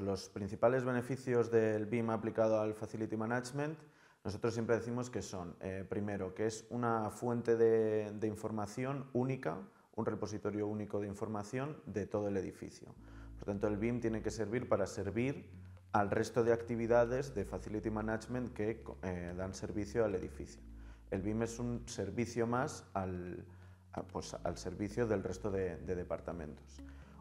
Los principales beneficios del BIM aplicado al Facility Management, nosotros siempre decimos que son, eh, primero, que es una fuente de, información única, un repositorio único de información de todo el edificio. Por tanto, el BIM tiene que servir para servir al resto de actividades de Facility Management que eh, dan servicio al edificio. El BIM es un servicio más al, pues, al servicio del resto de, de departamentos.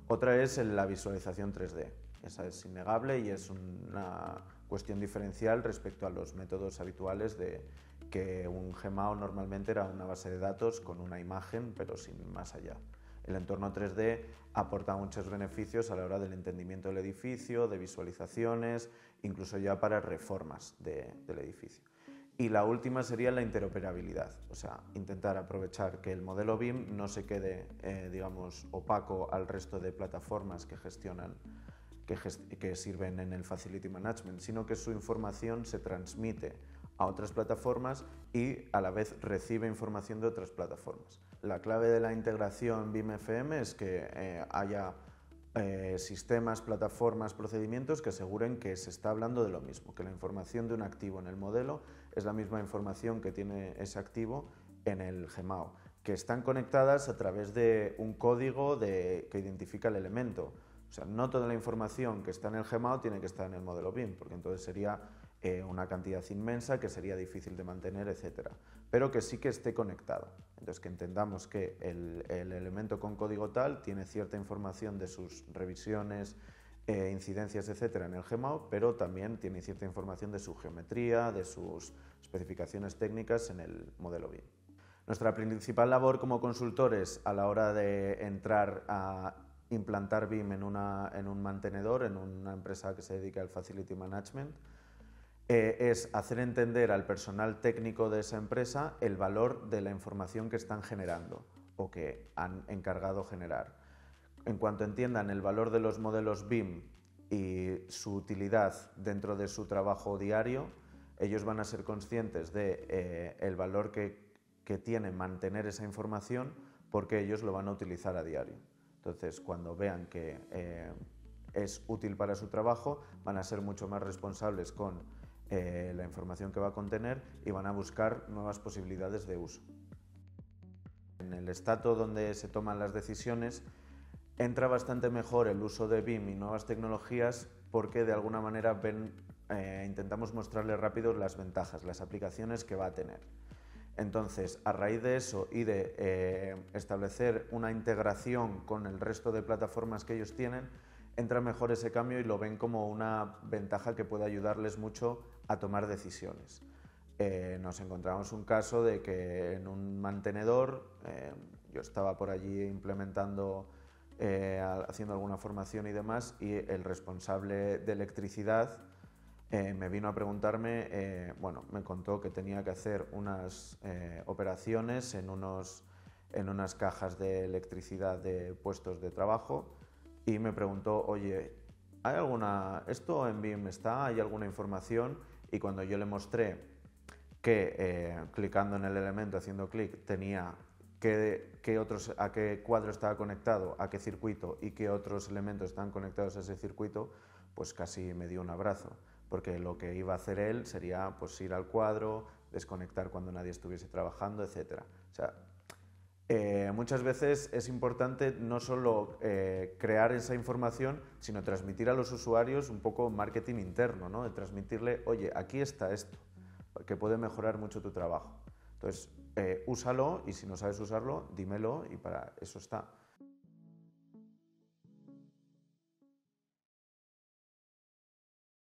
Otra es la visualización 3D. Esa es innegable y es una cuestión diferencial respecto a los métodos habituales de que un GMAO normalmente era una base de datos con una imagen, pero sin más allá. El entorno 3D aporta muchos beneficios a la hora del entendimiento del edificio, de visualizaciones, incluso ya para reformas del edificio. Y la última sería la interoperabilidad, o sea, intentar aprovechar que el modelo BIM no se quede, eh, digamos, opaco al resto de plataformas que gestionan que, sirven en el Facility Management, sino que su información se transmite a otras plataformas y a la vez recibe información de otras plataformas. La clave de la integración BIM-FM es que eh, haya eh, sistemas, plataformas, procedimientos que aseguren que se está hablando de lo mismo, que la información de un activo en el modelo es la misma información que tiene ese activo en el GMAO, que están conectadas a través de un código que identifica el elemento. O sea, no toda la información que está en el Gmao tiene que estar en el modelo BIM, porque entonces sería eh, una cantidad inmensa que sería difícil de mantener, etc. Pero que sí que esté conectado. Entonces, que entendamos que el, elemento con código tal tiene cierta información de sus revisiones, eh, incidencias, etcétera, en el Gmao, pero también tiene cierta información de su geometría, de sus especificaciones técnicas en el modelo BIM. Nuestra principal labor como consultores a la hora de entrar a implantar BIM en, un mantenedor, en una empresa que se dedica al Facility Management, eh, es hacer entender al personal técnico de esa empresa el valor de la información que están generando o que han encargado generar. En cuanto entiendan el valor de los modelos BIM y su utilidad dentro de su trabajo diario, ellos van a ser conscientes de eh, el valor que, que tiene mantener esa información porque ellos lo van a utilizar a diario. Entonces, cuando vean que eh, es útil para su trabajo, van a ser mucho más responsables con eh, la información que va a contener y van a buscar nuevas posibilidades de uso. En el estado donde se toman las decisiones, entra bastante mejor el uso de BIM y nuevas tecnologías porque de alguna manera eh, intentamos mostrarles rápido las ventajas, las aplicaciones que va a tener. Entonces, a raíz de eso y de eh, establecer una integración con el resto de plataformas que ellos tienen, entra mejor ese cambio y lo ven como una ventaja que puede ayudarles mucho a tomar decisiones. Eh, nos encontramos un caso de que en un mantenedor, eh, yo estaba por allí implementando, haciendo alguna formación y demás, y el responsable de electricidad, eh, me vino a preguntarme, eh, bueno, me contó que tenía que hacer unas eh, operaciones en, unas cajas de electricidad de puestos de trabajo y me preguntó, oye, ¿hay alguna, esto en BIM está, hay alguna información? Y cuando yo le mostré que clicando en el elemento, haciendo clic, tenía qué, a qué cuadro estaba conectado, a qué circuito y qué otros elementos están conectados a ese circuito, pues casi me dio un abrazo porque lo que iba a hacer él sería pues ir al cuadro, desconectar cuando nadie estuviese trabajando, etc. Eh, muchas veces es importante no solo eh, crear esa información, sino transmitir a los usuarios un poco marketing interno, ¿no? De transmitirle, oye, aquí está esto, que puede mejorar mucho tu trabajo. Entonces, eh, úsalo y si no sabes usarlo, dímelo y para eso está.